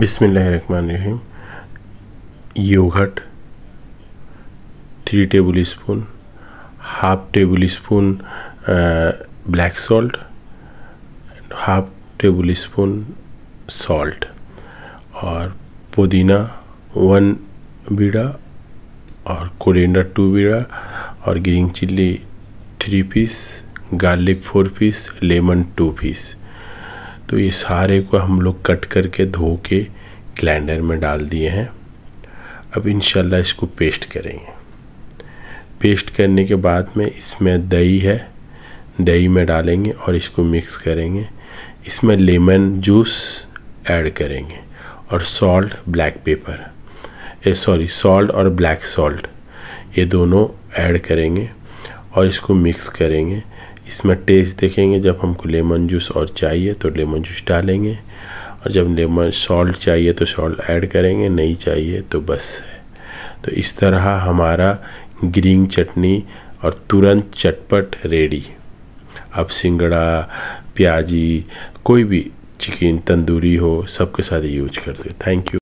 बिसमीम yoghurt three tablespoon half tablespoon black salt half tablespoon salt और पुदीना one बीड़ा और कोरिएंडर टू बीड़ा और green chilli three piece garlic four piece lemon two piece तो ये सारे को हम लोग कट करके धो के ग्लैंडर में डाल दिए हैं अब इन इसको पेस्ट करेंगे पेस्ट करने के बाद में इसमें दही है दही में डालेंगे और इसको मिक्स करेंगे इसमें लेमन जूस ऐड करेंगे और salt black pepper uh sorry salt और ब्लैक सॉल्ट ये दोनों ऐड करेंगे और इसको मिक्स करेंगे इसमें टेस्ट देखेंगे जब हमको लेमन जूस और चाहिए तो लेमन जूस डालेंगे और जब लेमन सॉल्ट चाहिए तो सॉल्ट ऐड करेंगे नहीं चाहिए तो बस है तो इस तरह हमारा ग्रीन चटनी और तुरंत चटपट रेडी आप सिंगड़ा प्याजी कोई भी चिकन तंदूरी हो सबके साथ यूज करते थैंक यू